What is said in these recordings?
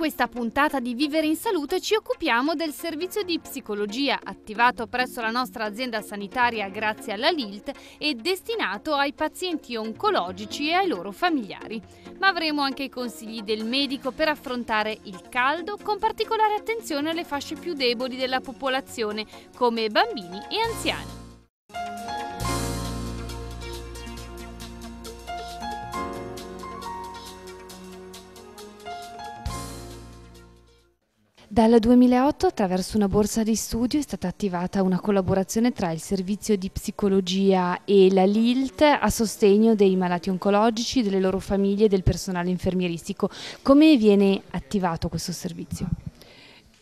questa puntata di Vivere in Salute ci occupiamo del servizio di psicologia attivato presso la nostra azienda sanitaria grazie alla LILT e destinato ai pazienti oncologici e ai loro familiari. Ma avremo anche i consigli del medico per affrontare il caldo con particolare attenzione alle fasce più deboli della popolazione come bambini e anziani. Dal 2008 attraverso una borsa di studio è stata attivata una collaborazione tra il Servizio di Psicologia e la LILT a sostegno dei malati oncologici, delle loro famiglie e del personale infermieristico. Come viene attivato questo servizio?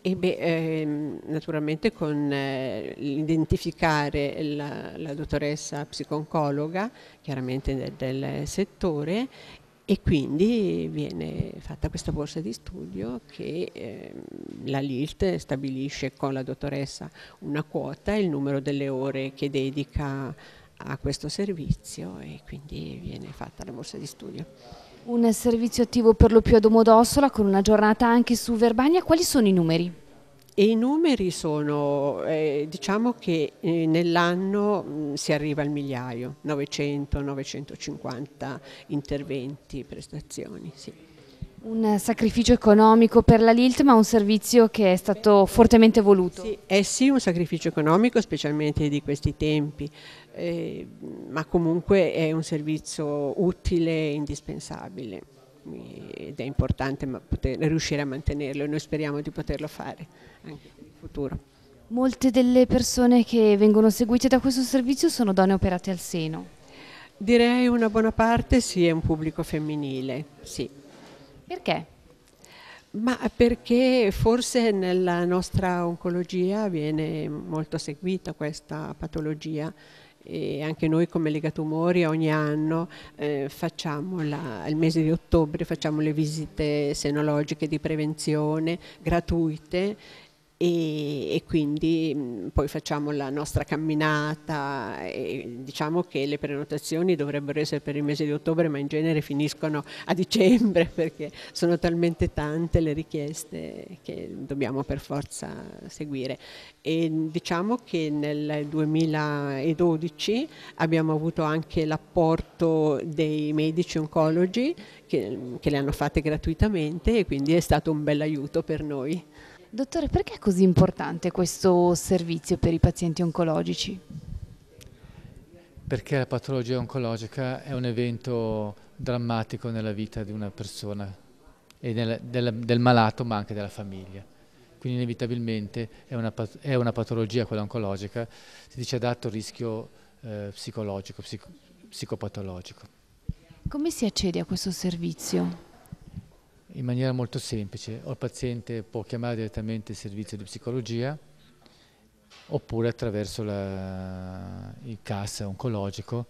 Beh, ehm, naturalmente con eh, l'identificare la, la, dottoressa psiconcologa, chiaramente del, del settore, e quindi viene fatta questa borsa di studio che eh, la LILT stabilisce con la dottoressa una quota, il numero delle ore che dedica a questo servizio e quindi viene fatta la borsa di studio. Un servizio attivo per lo più a Domodossola con una giornata anche su Verbania, quali sono i numeri? E i numeri sono, eh, diciamo che eh, nell'anno mm, si arriva al migliaio, 900-950 interventi, prestazioni. Sì. Un sacrificio economico per la LILT ma un servizio che è stato fortemente voluto. Sì, è eh sì un sacrificio economico specialmente di questi tempi, eh, ma comunque è un servizio utile e indispensabile ed è importante poter, riuscire a mantenerlo e noi speriamo di poterlo fare anche in futuro. Molte delle persone che vengono seguite da questo servizio sono donne operate al seno? Direi una buona parte sì, è un pubblico femminile, sì. Perché? Ma perché forse nella nostra oncologia viene molto seguita questa patologia e anche noi come Lega Tumori ogni anno eh, facciamo la, al mese di ottobre facciamo le visite senologiche di prevenzione gratuite e, e quindi mh, poi facciamo la nostra camminata e diciamo che le prenotazioni dovrebbero essere per il mese di ottobre ma in genere finiscono a dicembre perché sono talmente tante le richieste che dobbiamo per forza seguire e diciamo che nel 2012 abbiamo avuto anche l'apporto dei medici oncologi che, che le hanno fatte gratuitamente e quindi è stato un bel aiuto per noi. Dottore, perché è così importante questo servizio per i pazienti oncologici? Perché la patologia oncologica è un evento drammatico nella vita di una persona e nel, del, del, malato ma anche della famiglia. Quindi inevitabilmente è una, è una patologia, quella oncologica, si dice ad alto rischio eh, psicologico, psico, psicopatologico. Come si accede a questo servizio? in maniera molto semplice. O il paziente può chiamare direttamente il servizio di psicologia oppure attraverso la, il CAS oncologico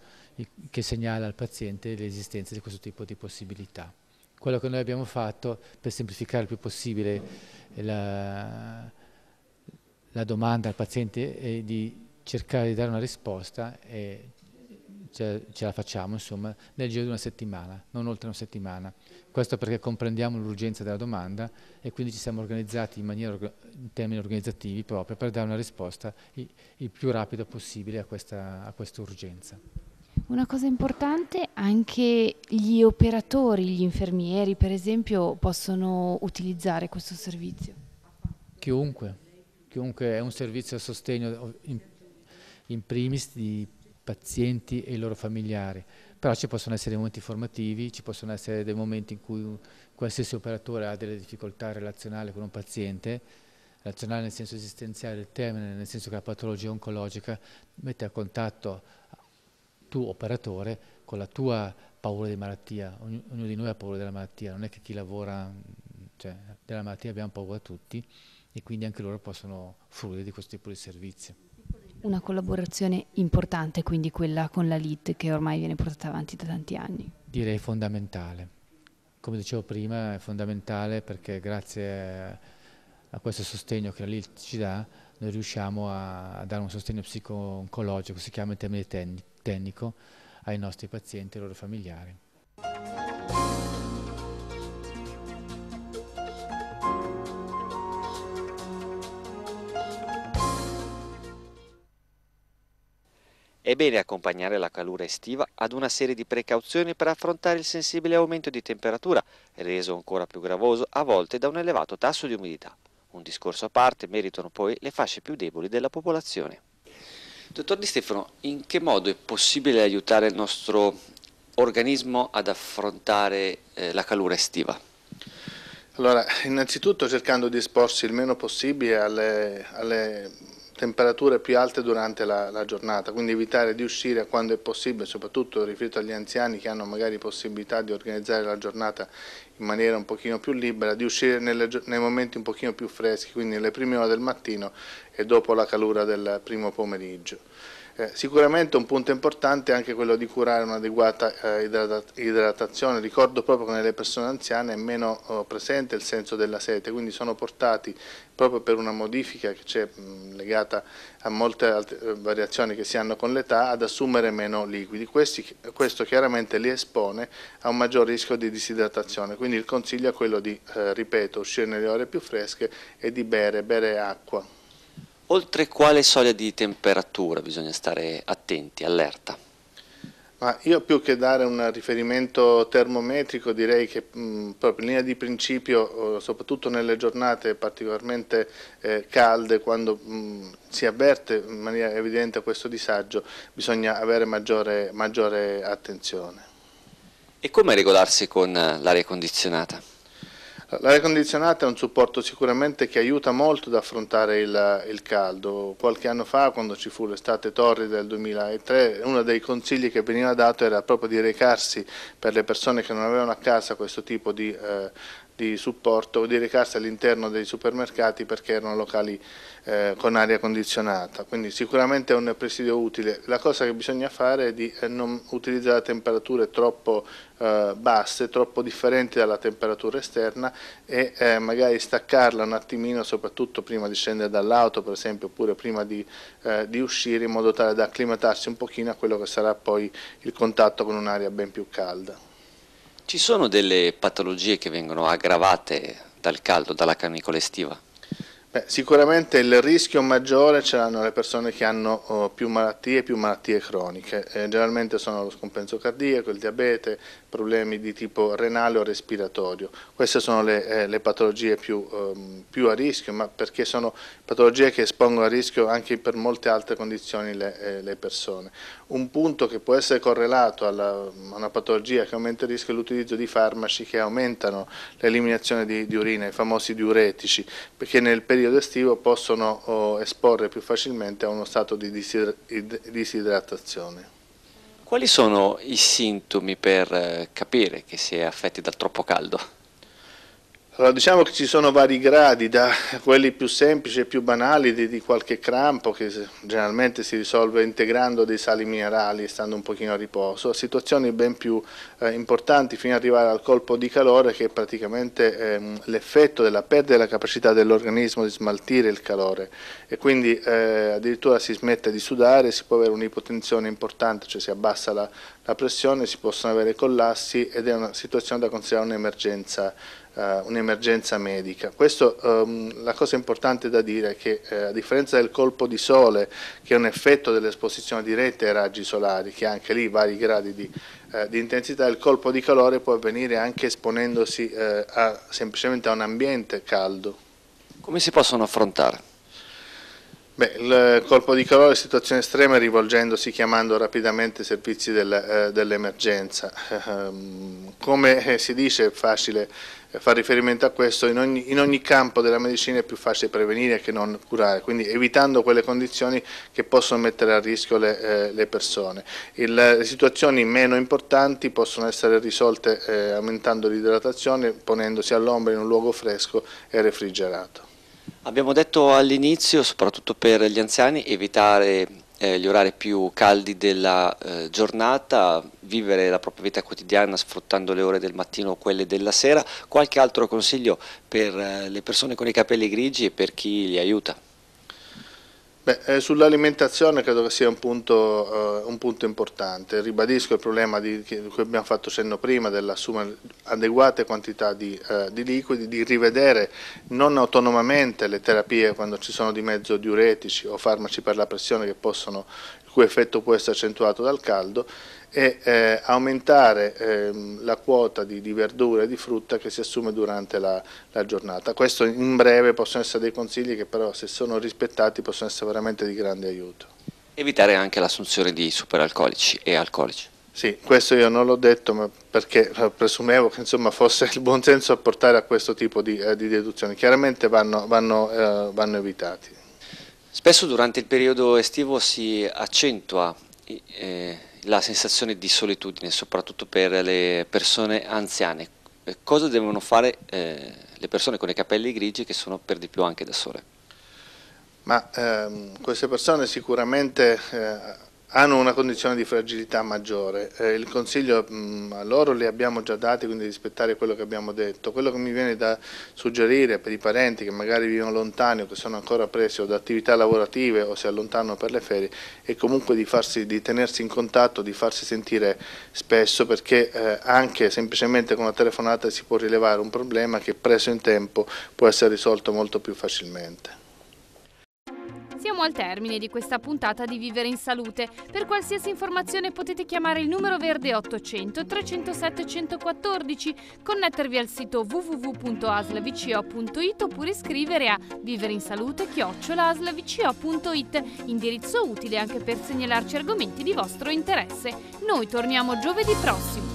che segnala al paziente l'esistenza di questo tipo di possibilità. Quello che noi abbiamo fatto per semplificare il più possibile la, la domanda al paziente e di cercare di dare una risposta è ce, ce la facciamo insomma, nel giro di una settimana, non oltre una settimana. Questo perché comprendiamo l'urgenza della domanda e quindi ci siamo organizzati in, maniera, in termini organizzativi proprio per dare una risposta il, il più rapido possibile a questa, a questa urgenza. Una cosa importante, anche gli operatori, gli infermieri per esempio, possono utilizzare questo servizio? Chiunque, chiunque è un servizio a sostegno in, in primis di pazienti e i loro familiari, però ci possono essere momenti formativi, ci possono essere dei momenti in cui qualsiasi operatore ha delle difficoltà relazionali con un paziente, relazionale nel senso esistenziale del termine, nel senso che la patologia oncologica mette a contatto tu operatore con la tua paura di malattia, ognuno di noi ha paura della malattia, non è che chi lavora cioè, della malattia abbiamo paura tutti e quindi anche loro possono fruire di questo tipo di servizi. Una collaborazione importante, quindi quella con la LIT che ormai viene portata avanti da tanti anni. Direi fondamentale. Come dicevo prima, è fondamentale perché grazie a questo sostegno che la LIT ci dà, noi riusciamo a dare un sostegno psico-oncologico, si chiama in termini tecnico, ai nostri pazienti e ai loro familiari. È bene accompagnare la calura estiva ad una serie di precauzioni per affrontare il sensibile aumento di temperatura, reso ancora più gravoso a volte da un elevato tasso di umidità. Un discorso a parte meritano poi le fasce più deboli della popolazione. Dottor Di Stefano, in che modo è possibile aiutare il nostro organismo ad affrontare eh, la calura estiva? Allora, innanzitutto cercando di esporsi il meno possibile alle, alle temperature più alte durante la, la, giornata, quindi evitare di uscire quando è possibile, soprattutto riferito agli anziani che hanno magari possibilità di organizzare la giornata in maniera un pochino più libera, di uscire nelle, nei momenti un pochino più freschi, quindi nelle prime ore del mattino e dopo la calura del primo pomeriggio. Eh, sicuramente un punto importante è anche quello di curare un'adeguata eh, idrat idratazione, ricordo proprio che nelle persone anziane è meno oh, presente il senso della sete, quindi sono portati proprio per una modifica che c'è legata a molte altre eh, variazioni che si hanno con l'età ad assumere meno liquidi, Questi, questo chiaramente li espone a un maggior rischio di disidratazione, quindi il consiglio è quello di, eh, ripeto, uscire nelle ore più fresche e di bere, bere acqua. Oltre quale soglia di temperatura bisogna stare attenti, allerta? Ma io più che dare un riferimento termometrico direi che mh, mm, proprio in linea di principio, eh, soprattutto nelle giornate particolarmente eh, calde, quando mh, mm, si avverte in maniera evidente questo disagio, bisogna avere maggiore, maggiore attenzione. E come regolarsi con eh, l'aria condizionata? L'aria condizionata è un supporto sicuramente che aiuta molto ad affrontare il, il caldo. Qualche anno fa, quando ci fu l'estate torrida del 2003, uno dei consigli che veniva dato era proprio di recarsi per le persone che non avevano a casa questo tipo di eh, di supporto di recarsi all'interno dei supermercati perché erano locali eh, con aria condizionata, quindi sicuramente è un presidio utile. La cosa che bisogna fare è di eh, non utilizzare temperature troppo eh, basse, troppo differenti dalla temperatura esterna e eh, magari staccarla un attimino soprattutto prima di scendere dall'auto per esempio oppure prima di, eh, di uscire in modo tale da acclimatarsi un pochino a quello che sarà poi il contatto con un'aria ben più calda. Ci sono delle patologie che vengono aggravate dal caldo, dalla canicola estiva? Beh, sicuramente il rischio maggiore ce l'hanno le persone che hanno oh, più malattie e più malattie croniche. Eh, generalmente sono lo scompenso cardiaco, il diabete, problemi di tipo renale o respiratorio. Queste sono le, eh, le patologie più, ehm, più, a rischio, ma perché sono patologie che espongono a rischio anche per molte altre condizioni le, eh, le persone un punto che può essere correlato alla, a una patologia che aumenta il rischio è l'utilizzo di farmaci che aumentano l'eliminazione di, di, urina, i famosi diuretici, perché nel periodo estivo possono oh, esporre più facilmente a uno stato di disidratazione. Quali sono i sintomi per eh, capire che si è affetti dal troppo caldo? Allora, diciamo che ci sono vari gradi, da quelli più semplici e più banali di, di, qualche crampo che generalmente si risolve integrando dei sali minerali e stando un pochino a riposo, a situazioni ben più eh, importanti fino ad arrivare al colpo di calore che è praticamente ehm, l'effetto della perdita della capacità dell'organismo di smaltire il calore e quindi eh, addirittura si smette di sudare, si può avere un'ipotensione importante, cioè si abbassa la la pressione, si possono avere collassi ed è una situazione da considerare un'emergenza eh, un'emergenza medica. Questo, um, la cosa importante da dire è che eh, a differenza del colpo di sole che è un effetto dell'esposizione diretta ai raggi solari, che anche lì vari gradi di, eh, di intensità, il colpo di calore può avvenire anche esponendosi eh, a, semplicemente a un ambiente caldo. Come si possono affrontare? Beh, il colpo di calore è situazione estrema rivolgendosi chiamando rapidamente i servizi del, eh, dell'emergenza. Ehm, come si dice è facile eh, fare riferimento a questo, in ogni, in ogni, campo della medicina è più facile prevenire che non curare, quindi evitando quelle condizioni che possono mettere a rischio le, eh, le persone. Il, le situazioni meno importanti possono essere risolte eh, aumentando l'idratazione, ponendosi all'ombra in un luogo fresco e refrigerato. Abbiamo detto all'inizio, soprattutto per gli anziani, evitare eh, gli orari più caldi della eh, giornata, vivere la propria vita quotidiana sfruttando le ore del mattino o quelle della sera. Qualche altro consiglio per eh, le persone con i capelli grigi e per chi li aiuta? Eh, Sull'alimentazione credo che sia un punto, eh, un punto, importante, ribadisco il problema di, di cui abbiamo fatto cenno prima dell'assumere adeguate quantità di, eh, di, liquidi, di rivedere non autonomamente le terapie quando ci sono di mezzo diuretici o farmaci per la pressione il cui effetto può essere accentuato dal caldo e eh, aumentare ehm, la quota di, di, verdura e di frutta che si assume durante la, la, giornata. Questo in breve possono essere dei consigli che però se sono rispettati possono essere veramente di grande aiuto. Evitare anche l'assunzione di superalcolici e alcolici. Sì, questo io non l'ho detto perché presumevo che insomma, fosse il buon senso a portare a questo tipo di, eh, di deduzioni. Chiaramente vanno, vanno, eh, vanno evitati. Spesso durante il periodo estivo si accentua eh, la sensazione di solitudine, soprattutto per le persone anziane. Eh, cosa devono fare eh, le persone con i capelli grigi che sono per di più anche da sole? Ma ehm, queste persone sicuramente eh, hanno una condizione di fragilità maggiore. Eh, il consiglio mh, mm, a loro li abbiamo già dati, quindi rispettare quello che abbiamo detto. Quello che mi viene da suggerire per i parenti che magari vivono lontani o che sono ancora presi o da attività lavorative o si allontanano per le ferie è comunque di, farsi, di tenersi in contatto, di farsi sentire spesso perché eh, anche semplicemente con una telefonata si può rilevare un problema che preso in tempo può essere risolto molto più facilmente. Siamo al termine di questa puntata di Vivere in Salute. Per qualsiasi informazione potete chiamare il numero verde 800 307 114, connettervi al sito www.aslvco.it oppure scrivere a vivereinsalute aslvcoit indirizzo utile anche per segnalarci argomenti di vostro interesse. Noi torniamo giovedì prossimo.